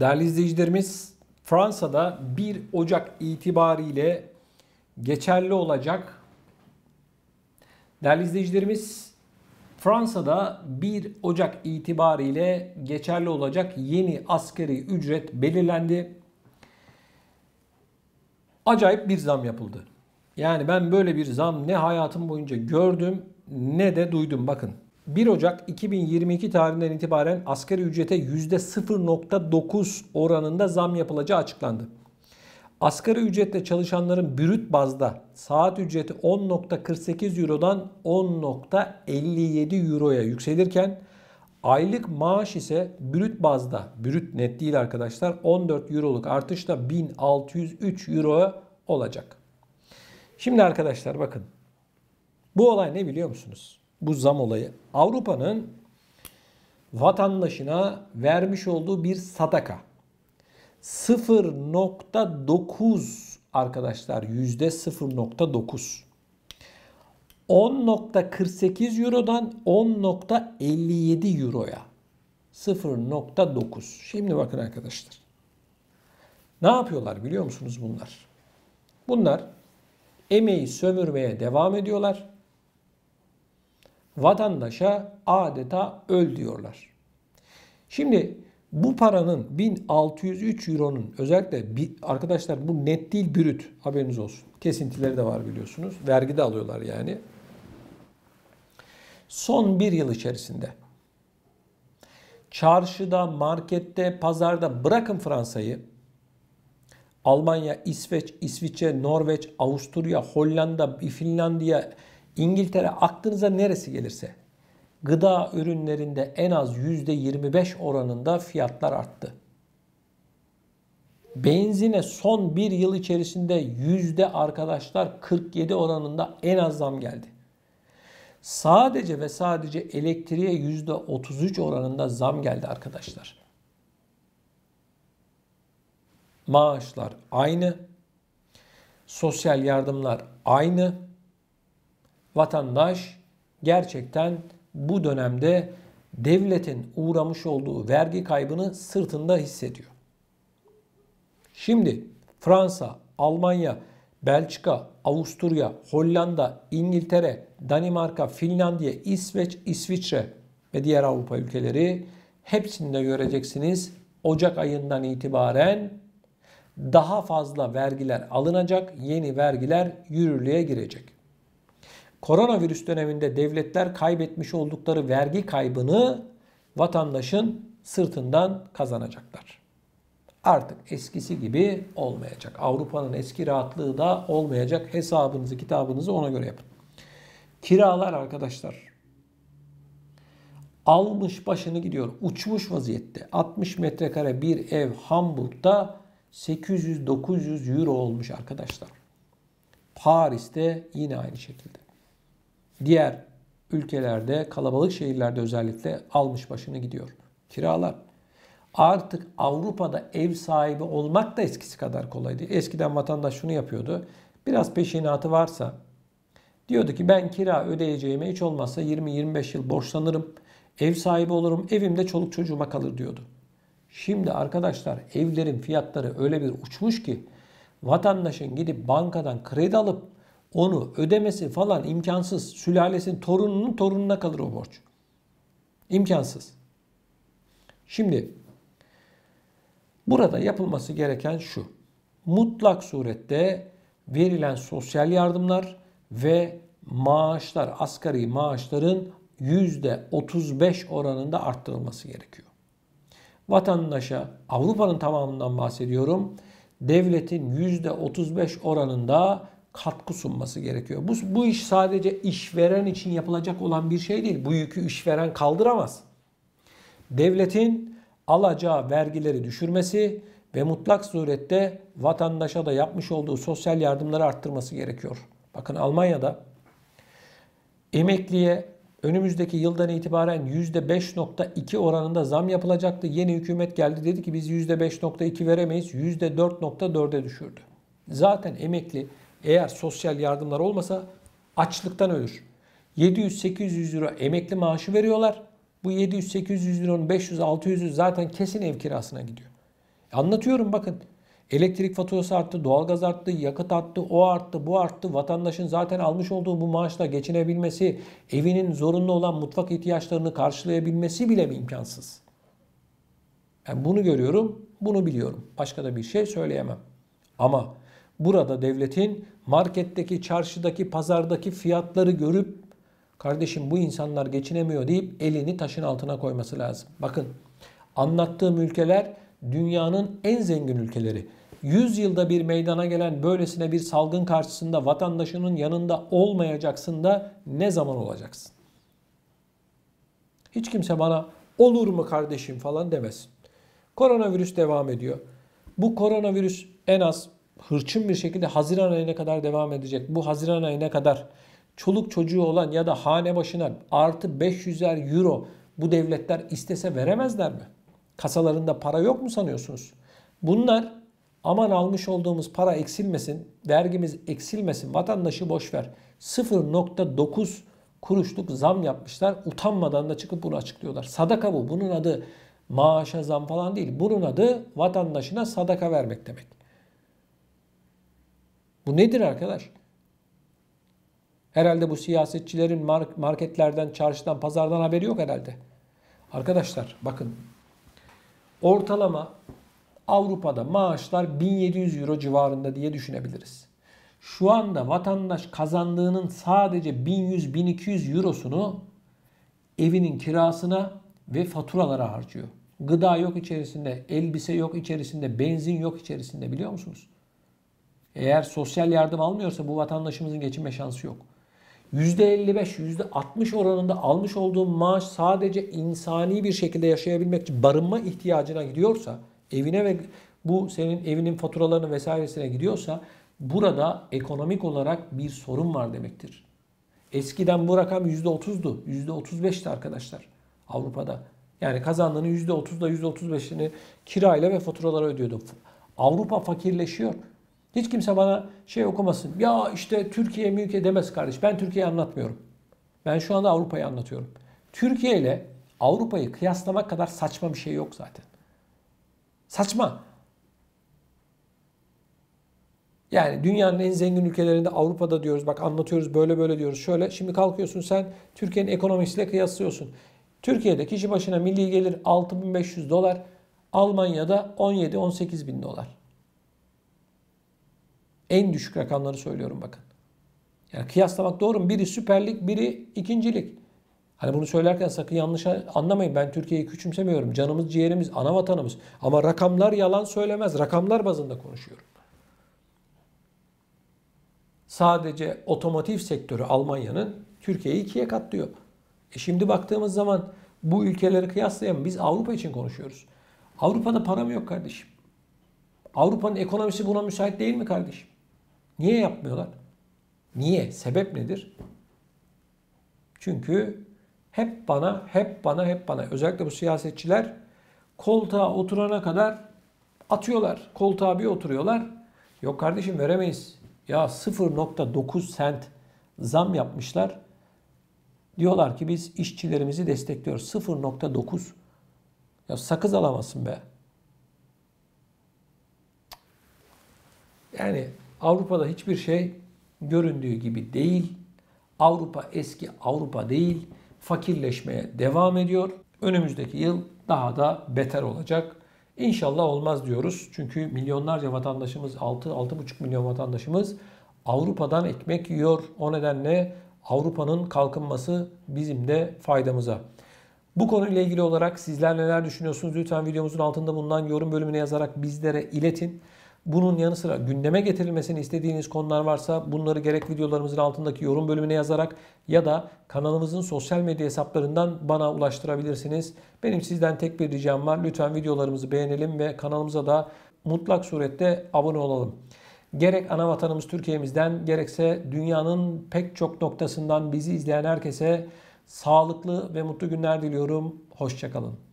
Değerli izleyicilerimiz Fransa'da 1 Ocak itibariyle geçerli olacak. Değerli izleyicilerimiz Fransa'da 1 Ocak itibariyle geçerli olacak yeni askeri ücret belirlendi. Acayip bir zam yapıldı. Yani ben böyle bir zam ne hayatım boyunca gördüm ne de duydum bakın. 1 Ocak 2022 tarihinden itibaren asgari ücrete %0.9 oranında zam yapılacağı açıklandı. Asgari ücretle çalışanların bürüt bazda saat ücreti 10.48 Euro'dan 10.57 Euro'ya yükselirken aylık maaş ise bürüt bazda, bürüt net değil arkadaşlar 14 Euro'luk artışla 1603 Euro olacak. Şimdi arkadaşlar bakın bu olay ne biliyor musunuz? bu zam olayı Avrupa'nın vatandaşına vermiş olduğu bir sadaka. 0.9 arkadaşlar yüzde %0.9. 10.48 Euro'dan 10.57 Euro'ya. 0.9. Şimdi bakın arkadaşlar. Ne yapıyorlar biliyor musunuz bunlar? Bunlar emeği sömürmeye devam ediyorlar vatandaşa adeta öl diyorlar. Şimdi bu paranın 1603 euronun özellikle bir, arkadaşlar bu net değil bürüt haberiniz olsun. Kesintileri de var biliyorsunuz. Vergi de alıyorlar yani. Son bir yıl içerisinde çarşıda, markette, pazarda bırakın Fransa'yı. Almanya, İsveç, İsviçre, Norveç, Avusturya, Hollanda, Finlandiya, İngiltere aklınıza neresi gelirse gıda ürünlerinde en az %25 oranında fiyatlar arttı. Benzine son bir yıl içerisinde yüzde arkadaşlar 47 oranında en az zam geldi. Sadece ve sadece elektriğe yüzde 33 oranında zam geldi arkadaşlar. Maaşlar aynı. Sosyal yardımlar aynı vatandaş gerçekten bu dönemde devletin uğramış olduğu vergi kaybını sırtında hissediyor. Şimdi Fransa, Almanya, Belçika, Avusturya, Hollanda, İngiltere, Danimarka, Finlandiya, İsveç, İsviçre ve diğer Avrupa ülkeleri hepsinde göreceksiniz. Ocak ayından itibaren daha fazla vergiler alınacak, yeni vergiler yürürlüğe girecek koronavirüs döneminde devletler kaybetmiş oldukları vergi kaybını vatandaşın sırtından kazanacaklar. Artık eskisi gibi olmayacak. Avrupa'nın eski rahatlığı da olmayacak. Hesabınızı, kitabınızı ona göre yapın. Kiralar arkadaşlar. Almış başını gidiyor. Uçmuş vaziyette. 60 metrekare bir ev Hamburg'da 800-900 euro olmuş arkadaşlar. Paris'te yine aynı şekilde diğer ülkelerde, kalabalık şehirlerde özellikle almış başını gidiyor. Kiralar. Artık Avrupa'da ev sahibi olmak da eskisi kadar kolaydı. Eskiden vatandaş şunu yapıyordu. Biraz peşinatı varsa diyordu ki ben kira ödeyeceğime hiç olmazsa 20-25 yıl borçlanırım. Ev sahibi olurum. Evimde çoluk çocuğuma kalır diyordu. Şimdi arkadaşlar evlerin fiyatları öyle bir uçmuş ki vatandaşın gidip bankadan kredi alıp onu ödemesi falan imkansız. Sülalesinin torununun torununa kalır o borç. İmkansız. Şimdi burada yapılması gereken şu. Mutlak surette verilen sosyal yardımlar ve maaşlar, asgari maaşların %35 oranında arttırılması gerekiyor. Vatandaşa, Avrupa'nın tamamından bahsediyorum, devletin %35 oranında katkı sunması gerekiyor. Bu, bu iş sadece işveren için yapılacak olan bir şey değil. Bu yükü işveren kaldıramaz. Devletin alacağı vergileri düşürmesi ve mutlak surette vatandaşa da yapmış olduğu sosyal yardımları arttırması gerekiyor. Bakın Almanya'da emekliye önümüzdeki yıldan itibaren %5.2 oranında zam yapılacaktı. Yeni hükümet geldi dedi ki biz %5.2 veremeyiz. %4.4'e düşürdü. Zaten emekli eğer sosyal yardımlar olmasa açlıktan ölür. 700-800 euro emekli maaşı veriyorlar. Bu 700-800 liranın 500-600'ü zaten kesin ev kirasına gidiyor. E, anlatıyorum bakın. Elektrik faturası arttı, doğalgaz arttı, yakıt arttı, o arttı, bu arttı. Vatandaşın zaten almış olduğu bu maaşla geçinebilmesi, evinin zorunlu olan mutfak ihtiyaçlarını karşılayabilmesi bile mi imkansız? Ben bunu görüyorum, bunu biliyorum. Başka da bir şey söyleyemem. Ama Burada devletin marketteki, çarşıdaki, pazardaki fiyatları görüp kardeşim bu insanlar geçinemiyor deyip elini taşın altına koyması lazım. Bakın anlattığım ülkeler dünyanın en zengin ülkeleri. 100 yılda bir meydana gelen böylesine bir salgın karşısında vatandaşının yanında olmayacaksın da ne zaman olacaksın? Hiç kimse bana olur mu kardeşim falan demesin. Koronavirüs devam ediyor. Bu koronavirüs en az hırçın bir şekilde Haziran ayına kadar devam edecek. Bu Haziran ayına kadar çoluk çocuğu olan ya da hane başına artı 500'er euro bu devletler istese veremezler mi? Kasalarında para yok mu sanıyorsunuz? Bunlar aman almış olduğumuz para eksilmesin, vergimiz eksilmesin, vatandaşı boş ver. 0.9 kuruşluk zam yapmışlar. Utanmadan da çıkıp bunu açıklıyorlar. Sadaka bu. Bunun adı maaşa zam falan değil. Bunun adı vatandaşına sadaka vermek demek. Bu nedir arkadaş? Herhalde bu siyasetçilerin marketlerden, çarşıdan, pazardan haberi yok herhalde. Arkadaşlar bakın ortalama Avrupa'da maaşlar 1700 euro civarında diye düşünebiliriz. Şu anda vatandaş kazandığının sadece 1100-1200 eurosunu evinin kirasına ve faturalara harcıyor. Gıda yok içerisinde, elbise yok içerisinde, benzin yok içerisinde biliyor musunuz? Eğer sosyal yardım almıyorsa bu vatandaşımızın geçinme şansı yok. %55, %60 oranında almış olduğum maaş sadece insani bir şekilde yaşayabilmek için barınma ihtiyacına gidiyorsa, evine ve bu senin evinin faturalarını vesairesine gidiyorsa burada ekonomik olarak bir sorun var demektir. Eskiden bu rakam %30'du, %35'ti arkadaşlar Avrupa'da. Yani kazandığını %30'da %35'ini kirayla ve faturalara ödüyordu. Avrupa fakirleşiyor. Hiç kimse bana şey okumasın. Ya işte Türkiye mi demez kardeş. Ben Türkiye'yi anlatmıyorum. Ben şu anda Avrupa'yı anlatıyorum. Türkiye ile Avrupa'yı kıyaslamak kadar saçma bir şey yok zaten. Saçma. Yani dünyanın en zengin ülkelerinde Avrupa'da diyoruz bak anlatıyoruz böyle böyle diyoruz şöyle. Şimdi kalkıyorsun sen Türkiye'nin ekonomisiyle kıyaslıyorsun. Türkiye'de kişi başına milli gelir 6500 dolar. Almanya'da 17-18 bin dolar. En düşük rakamları söylüyorum bakın. Yani kıyaslamak doğru mu? Biri süperlik, biri ikincilik. Hani bunu söylerken sakın yanlış anlamayın. Ben Türkiye'yi küçümsemiyorum. Canımız, ciğerimiz, ana vatanımız. Ama rakamlar yalan söylemez. Rakamlar bazında konuşuyorum. Sadece otomotiv sektörü Almanya'nın Türkiye'yi ikiye katlıyor. E şimdi baktığımız zaman bu ülkeleri kıyaslayalım. Biz Avrupa için konuşuyoruz. Avrupa'da para mı yok kardeşim? Avrupa'nın ekonomisi buna müsait değil mi kardeşim? Niye yapmıyorlar? Niye? Sebep nedir? Çünkü hep bana, hep bana, hep bana. Özellikle bu siyasetçiler koltuğa oturana kadar atıyorlar. Koltuğa bir oturuyorlar. Yok kardeşim veremeyiz. Ya 0.9 sent zam yapmışlar. Diyorlar ki biz işçilerimizi destekliyoruz. 0.9. Ya sakız alamazsın be. Yani Avrupa'da hiçbir şey göründüğü gibi değil. Avrupa eski Avrupa değil. Fakirleşmeye devam ediyor. Önümüzdeki yıl daha da beter olacak. İnşallah olmaz diyoruz. Çünkü milyonlarca vatandaşımız, 6-6,5 milyon vatandaşımız Avrupa'dan ekmek yiyor. O nedenle Avrupa'nın kalkınması bizim de faydamıza. Bu konuyla ilgili olarak sizler neler düşünüyorsunuz? Lütfen videomuzun altında bulunan yorum bölümüne yazarak bizlere iletin. Bunun yanı sıra gündeme getirilmesini istediğiniz konular varsa bunları gerek videolarımızın altındaki yorum bölümüne yazarak ya da kanalımızın sosyal medya hesaplarından bana ulaştırabilirsiniz. Benim sizden tek bir ricam var. Lütfen videolarımızı beğenelim ve kanalımıza da mutlak surette abone olalım. Gerek ana vatanımız Türkiye'mizden gerekse dünyanın pek çok noktasından bizi izleyen herkese sağlıklı ve mutlu günler diliyorum. Hoşçakalın.